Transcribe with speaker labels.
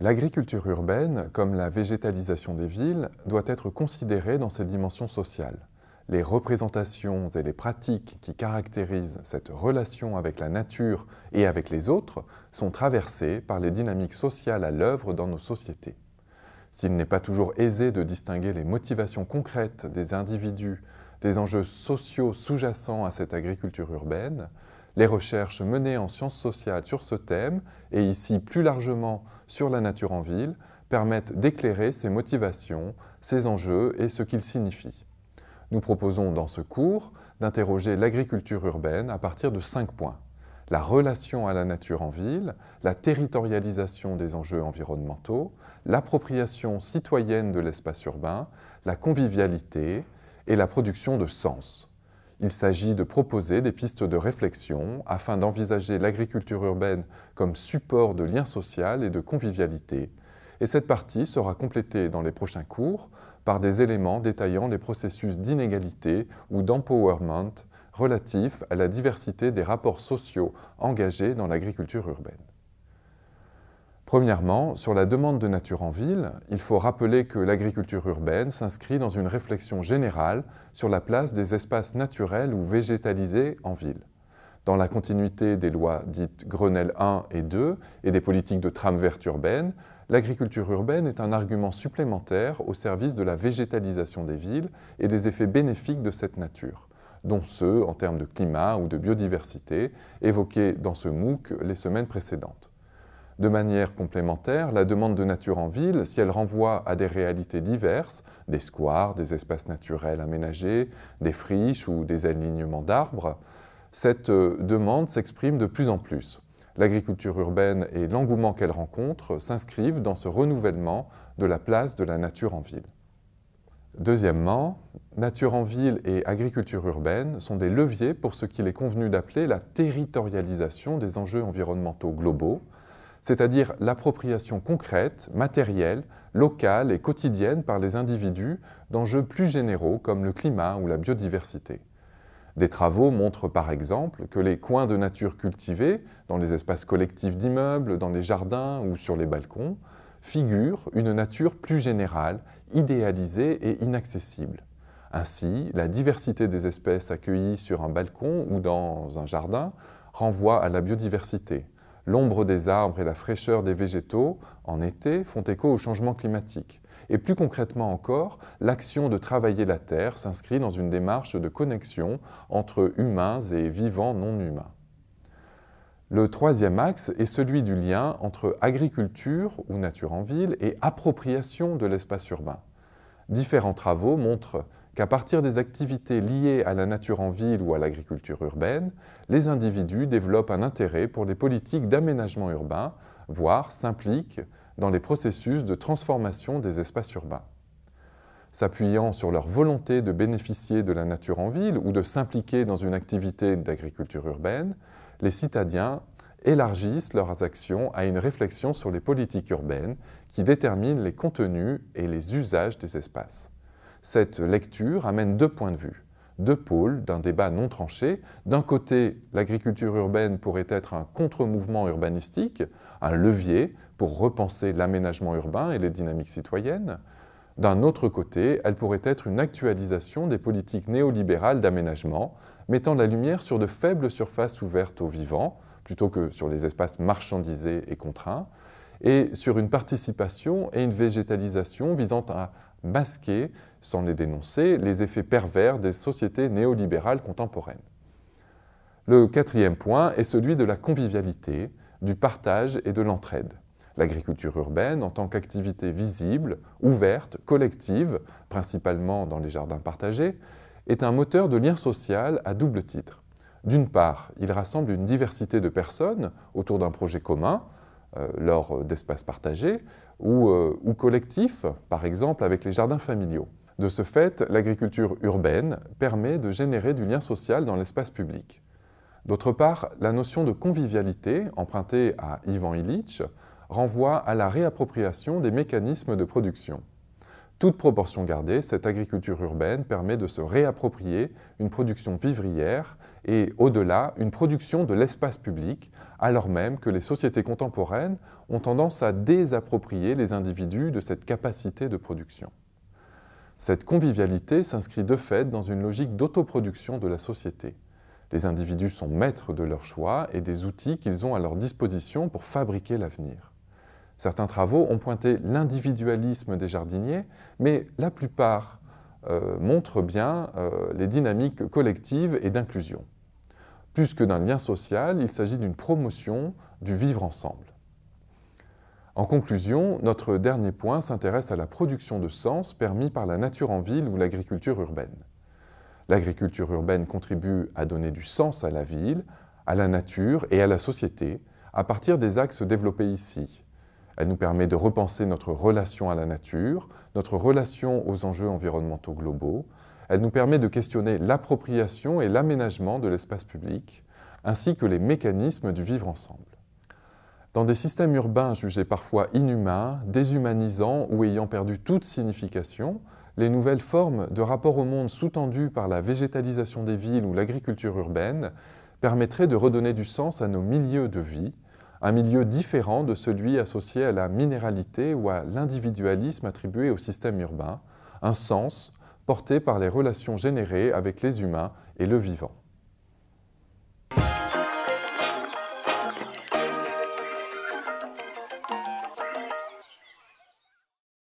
Speaker 1: L'agriculture urbaine, comme la végétalisation des villes, doit être considérée dans ses dimensions sociales. Les représentations et les pratiques qui caractérisent cette relation avec la nature et avec les autres sont traversées par les dynamiques sociales à l'œuvre dans nos sociétés. S'il n'est pas toujours aisé de distinguer les motivations concrètes des individus des enjeux sociaux sous-jacents à cette agriculture urbaine, les recherches menées en sciences sociales sur ce thème, et ici plus largement sur la nature en ville, permettent d'éclairer ces motivations, ces enjeux et ce qu'ils signifient. Nous proposons dans ce cours d'interroger l'agriculture urbaine à partir de cinq points la relation à la nature en ville, la territorialisation des enjeux environnementaux, l'appropriation citoyenne de l'espace urbain, la convivialité et la production de sens. Il s'agit de proposer des pistes de réflexion afin d'envisager l'agriculture urbaine comme support de liens social et de convivialité. Et cette partie sera complétée dans les prochains cours par des éléments détaillant les processus d'inégalité ou d'empowerment relatif à la diversité des rapports sociaux engagés dans l'agriculture urbaine. Premièrement, sur la demande de nature en ville, il faut rappeler que l'agriculture urbaine s'inscrit dans une réflexion générale sur la place des espaces naturels ou végétalisés en ville. Dans la continuité des lois dites Grenelle 1 et 2 et des politiques de trame verte urbaine, l'agriculture urbaine est un argument supplémentaire au service de la végétalisation des villes et des effets bénéfiques de cette nature dont ceux en termes de climat ou de biodiversité évoqués dans ce MOOC les semaines précédentes. De manière complémentaire, la demande de nature en ville, si elle renvoie à des réalités diverses, des squares, des espaces naturels aménagés, des friches ou des alignements d'arbres, cette euh, demande s'exprime de plus en plus. L'agriculture urbaine et l'engouement qu'elle rencontre s'inscrivent dans ce renouvellement de la place de la nature en ville. Deuxièmement, nature en ville et agriculture urbaine sont des leviers pour ce qu'il est convenu d'appeler la territorialisation des enjeux environnementaux globaux, c'est-à-dire l'appropriation concrète, matérielle, locale et quotidienne par les individus d'enjeux plus généraux comme le climat ou la biodiversité. Des travaux montrent par exemple que les coins de nature cultivés, dans les espaces collectifs d'immeubles, dans les jardins ou sur les balcons, figure une nature plus générale, idéalisée et inaccessible. Ainsi, la diversité des espèces accueillies sur un balcon ou dans un jardin renvoie à la biodiversité. L'ombre des arbres et la fraîcheur des végétaux en été font écho au changement climatique. Et plus concrètement encore, l'action de travailler la terre s'inscrit dans une démarche de connexion entre humains et vivants non humains. Le troisième axe est celui du lien entre agriculture ou nature en ville et appropriation de l'espace urbain. Différents travaux montrent qu'à partir des activités liées à la nature en ville ou à l'agriculture urbaine, les individus développent un intérêt pour les politiques d'aménagement urbain, voire s'impliquent dans les processus de transformation des espaces urbains. S'appuyant sur leur volonté de bénéficier de la nature en ville ou de s'impliquer dans une activité d'agriculture urbaine, les citadiens élargissent leurs actions à une réflexion sur les politiques urbaines qui déterminent les contenus et les usages des espaces. Cette lecture amène deux points de vue, deux pôles d'un débat non tranché. D'un côté, l'agriculture urbaine pourrait être un contre-mouvement urbanistique, un levier pour repenser l'aménagement urbain et les dynamiques citoyennes. D'un autre côté, elle pourrait être une actualisation des politiques néolibérales d'aménagement, mettant la lumière sur de faibles surfaces ouvertes aux vivants, plutôt que sur les espaces marchandisés et contraints, et sur une participation et une végétalisation visant à masquer, sans les dénoncer, les effets pervers des sociétés néolibérales contemporaines. Le quatrième point est celui de la convivialité, du partage et de l'entraide l'agriculture urbaine en tant qu'activité visible, ouverte, collective, principalement dans les jardins partagés, est un moteur de lien social à double titre. D'une part, il rassemble une diversité de personnes autour d'un projet commun, euh, lors d'espaces partagés ou, euh, ou collectifs, par exemple avec les jardins familiaux. De ce fait, l'agriculture urbaine permet de générer du lien social dans l'espace public. D'autre part, la notion de convivialité, empruntée à Ivan Illich, renvoie à la réappropriation des mécanismes de production. Toute proportion gardée, cette agriculture urbaine permet de se réapproprier une production vivrière et, au-delà, une production de l'espace public, alors même que les sociétés contemporaines ont tendance à désapproprier les individus de cette capacité de production. Cette convivialité s'inscrit de fait dans une logique d'autoproduction de la société. Les individus sont maîtres de leurs choix et des outils qu'ils ont à leur disposition pour fabriquer l'avenir. Certains travaux ont pointé l'individualisme des jardiniers, mais la plupart euh, montrent bien euh, les dynamiques collectives et d'inclusion. Plus que d'un lien social, il s'agit d'une promotion du vivre ensemble. En conclusion, notre dernier point s'intéresse à la production de sens permis par la nature en ville ou l'agriculture urbaine. L'agriculture urbaine contribue à donner du sens à la ville, à la nature et à la société à partir des axes développés ici. Elle nous permet de repenser notre relation à la nature, notre relation aux enjeux environnementaux globaux. Elle nous permet de questionner l'appropriation et l'aménagement de l'espace public, ainsi que les mécanismes du vivre ensemble. Dans des systèmes urbains jugés parfois inhumains, déshumanisants ou ayant perdu toute signification, les nouvelles formes de rapport au monde sous-tendues par la végétalisation des villes ou l'agriculture urbaine permettraient de redonner du sens à nos milieux de vie un milieu différent de celui associé à la minéralité ou à l'individualisme attribué au système urbain, un sens porté par les relations générées avec les humains et le vivant.